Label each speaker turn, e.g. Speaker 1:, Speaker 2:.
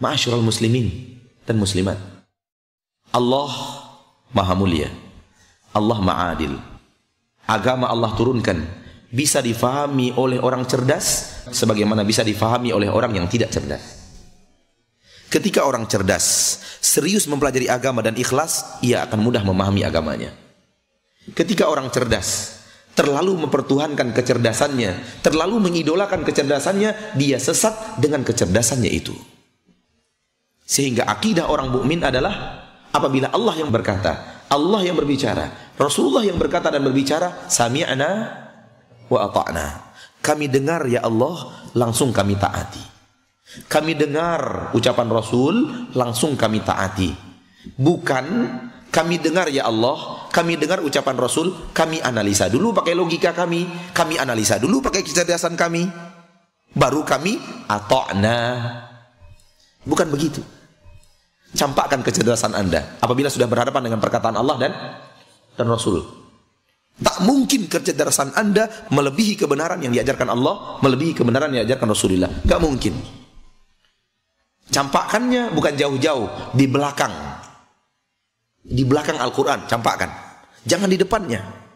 Speaker 1: Ma'asyurul muslimin dan muslimat. Allah Maha Mulia. Allah maha adil. Agama Allah turunkan bisa difahami oleh orang cerdas sebagaimana bisa difahami oleh orang yang tidak cerdas. Ketika orang cerdas, serius mempelajari agama dan ikhlas, ia akan mudah memahami agamanya. Ketika orang cerdas, terlalu mempertuhankan kecerdasannya, terlalu mengidolakan kecerdasannya, dia sesat dengan kecerdasannya itu. Sehingga akidah orang mukmin adalah apabila Allah yang berkata, Allah yang berbicara, Rasulullah yang berkata dan berbicara, sami'na wa ata'na. Kami dengar ya Allah, langsung kami taati. Kami dengar ucapan Rasul, langsung kami taati. Bukan kami dengar ya Allah, kami dengar ucapan Rasul, kami analisa dulu pakai logika kami, kami analisa dulu pakai kecerdasan kami. Baru kami atokna. Bukan begitu. Campakkan kecerdasan Anda apabila sudah berhadapan dengan perkataan Allah dan dan Rasul. Tak mungkin kecerdasan Anda melebihi kebenaran yang diajarkan Allah, melebihi kebenaran yang diajarkan Rasulullah. Gak mungkin campakannya bukan jauh-jauh, di belakang. Di belakang Al-Quran, campakkan. Jangan di depannya.